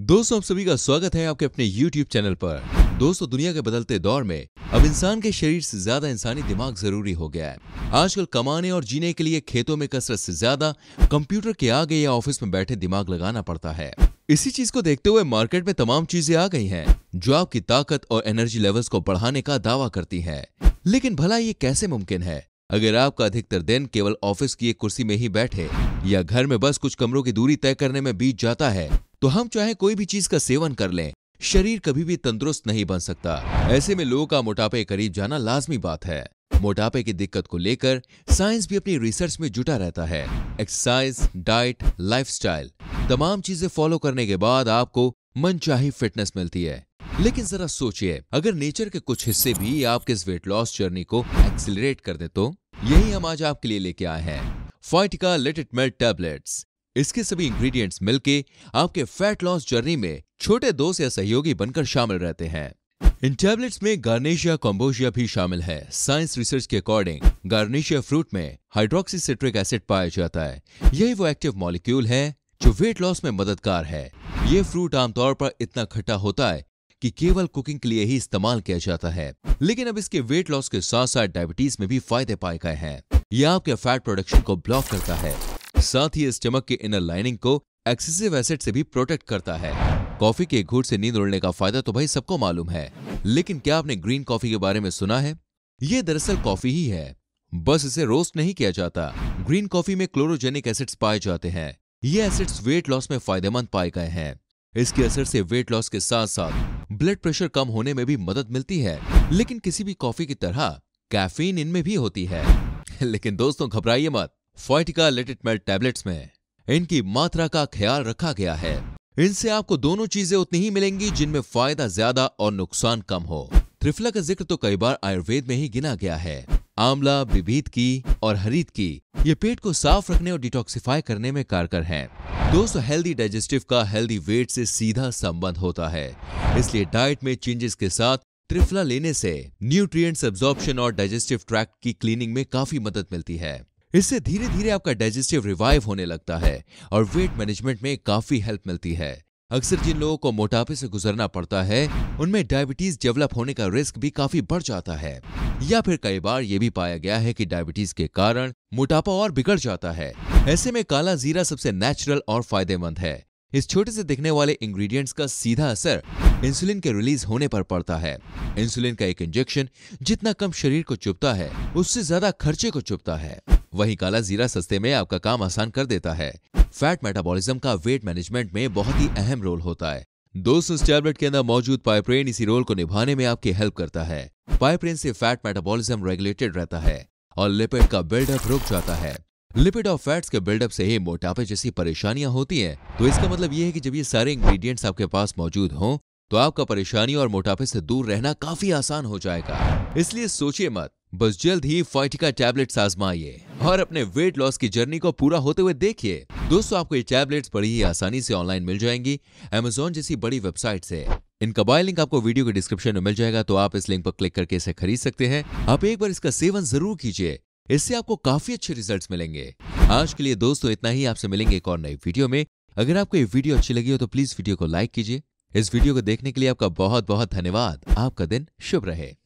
दोस्तों आप सभी का स्वागत है आपके अपने YouTube चैनल पर दोस्तों दुनिया के बदलते दौर में अब इंसान के शरीर से ज्यादा इंसानी दिमाग जरूरी हो गया है आजकल कमाने और जीने के लिए खेतों में कसरत से ज्यादा कंप्यूटर के आगे या ऑफिस में बैठे दिमाग लगाना पड़ता है इसी चीज को देखते हुए मार्केट में तमाम चीजें आ गई है जो आपकी ताकत और एनर्जी लेवल्स को बढ़ाने का दावा करती है लेकिन भला ये कैसे मुमकिन है अगर आपका अधिकतर दिन केवल ऑफिस की एक कुर्सी में ही बैठे या घर में बस कुछ कमरों की दूरी तय करने में बीत जाता है तो हम चाहे कोई भी चीज का सेवन कर लें शरीर कभी भी तंदुरुस्त नहीं बन सकता ऐसे में लोगों का मोटापे करीब जाना लाजमी बात है मोटापे की दिक्कत को लेकर साइंस भी अपनी रिसर्च में जुटा रहता है एक्सरसाइज डाइट लाइफस्टाइल तमाम चीजें फॉलो करने के बाद आपको मनचाही फिटनेस मिलती है लेकिन जरा सोचिए अगर नेचर के कुछ हिस्से भी आपके इस वेट लॉस जर्नी को एक्सिलरेट कर दे तो यही हम आज आपके लिए लेके आए हैं फाइटिका लेट टैबलेट्स इसके सभी इंग्रेडिएंट्स मिलके आपके फैट लॉस जर्नी में छोटे दोस्त या सहयोगी बनकर शामिल रहते हैं इन टैबलेट्स में गार्नेशिया कॉम्बोशिया भी शामिल है साइंस रिसर्च के अकॉर्डिंग गार्नेशिया फ्रूट में हाइड्रोक्सी सिट्रिक एसिड पाया जाता है यही वो एक्टिव मॉलिक्यूल है जो वेट लॉस में मददगार है ये फ्रूट आमतौर पर इतना खट्टा होता है कि केवल कुकिंग के लिए ही इस्तेमाल किया जाता है लेकिन अब इसके वेट लॉस के साथ साथ डायबिटीज में भी फायदे पाए गए हैं यह आपके फैट प्रोडक्शन को ब्लॉक करता है साथ ही इस चमक के इनर लाइनिंग को एक्सेसिव एसिड से भी प्रोटेक्ट करता है कॉफी के घूट से नींद उड़ने का फायदा तो भाई सबको मालूम है लेकिन क्या आपने ग्रीन कॉफी के बारे में सुना है ये दरअसल कॉफी ही है बस इसे रोस्ट नहीं किया जाता ग्रीन कॉफी में क्लोरोजेनिक एसिड्स पाए जाते हैं ये एसिड्स वेट लॉस में फायदेमंद पाए गए हैं इसके असर से वेट लॉस के साथ साथ ब्लड प्रेशर कम होने में भी मदद मिलती है लेकिन किसी भी कॉफी की तरह कैफीन इनमें भी होती है लेकिन दोस्तों घबराइए मत फोइटिका लेटिटमेल टैबलेट्स में इनकी मात्रा का ख्याल रखा गया है इनसे आपको दोनों चीजें उतनी ही मिलेंगी जिनमें फायदा ज्यादा और नुकसान कम हो त्रिफला का जिक्र तो कई बार आयुर्वेद में ही गिना गया है आंवला बिभीत की और हरीत की ये पेट को साफ रखने और डिटॉक्सिफाई करने में कारगर है दोस्तों हेल्दी डाइजेस्टिव का हेल्दी वेट से सीधा संबंध होता है इसलिए डाइट में चेंजेस के साथ त्रिफला लेने से न्यूट्रिएंट्स एब्जॉर्प्शन और डाइजेस्टिव ट्रैक्ट की क्लीनिंग में काफी मदद मिलती है इससे धीरे धीरे आपका डाइजेस्टिव रिवाइव होने लगता है और वेट मैनेजमेंट में काफी हेल्प मिलती है अक्सर जिन लोगों को मोटापे से गुजरना पड़ता है उनमें डायबिटीज डेवलप होने का रिस्क भी काफी बढ़ जाता है या फिर कई बार ये भी पाया गया है कि डायबिटीज के कारण मोटापा और बिगड़ जाता है ऐसे में काला जीरा सबसे नेचुरल और फायदेमंद है इस छोटे से दिखने वाले इंग्रेडिएंट्स का सीधा असर इंसुलिन के रिलीज होने पर पड़ता है इंसुलिन का एक इंजेक्शन जितना कम शरीर को चुपता है उससे ज्यादा खर्चे को चुपता है वहीं काला जीरा सस्ते में आपका काम आसान कर देता है फैट मेटाबॉलिज्म का वेट मैनेजमेंट में बहुत ही अहम रोल होता है दोस्तों टैबलेट के अंदर मौजूद पाइप्रेन इसी रोल को निभाने में आपकी हेल्प करता है पाइप्रेन से फैट मेटाबॉलिज्म रेगुलेटेड रहता है और लिपिड का बिल्डअप रुक जाता है लिपिड और फैट्स के बिल्डअप से ही मोटापे जैसी परेशानियां होती हैं तो इसका मतलब यह है कि जब ये सारे इंग्रेडिएंट्स आपके पास मौजूद हों तो आपका परेशानी और मोटापे से दूर रहना काफी आसान हो जाएगा इसलिए सोचिए मत बस जल्द ही फाइटिका टैबलेट्स आजमाइए और अपने वेट लॉस की जर्नी को पूरा होते हुए देखिए दोस्तों आपको ये टैबलेट्स बड़ी ही आसानी से ऑनलाइन मिल जाएंगी अमेजोन जैसी बड़ी वेबसाइट से इनका बाय लिंक आपको वीडियो के डिस्क्रिप्शन में मिल जाएगा तो आप इस लिंक पर क्लिक करके इसे खरीद सकते हैं आप एक बार इसका सेवन जरूर कीजिए इससे आपको काफी अच्छे रिजल्ट मिलेंगे आज के लिए दोस्तों इतना ही आपसे मिलेंगे एक और नई वीडियो में अगर आपको ये वीडियो अच्छी लगी हो तो प्लीज वीडियो को लाइक कीजिए इस वीडियो को देखने के लिए आपका बहुत बहुत धन्यवाद आपका दिन शुभ रहे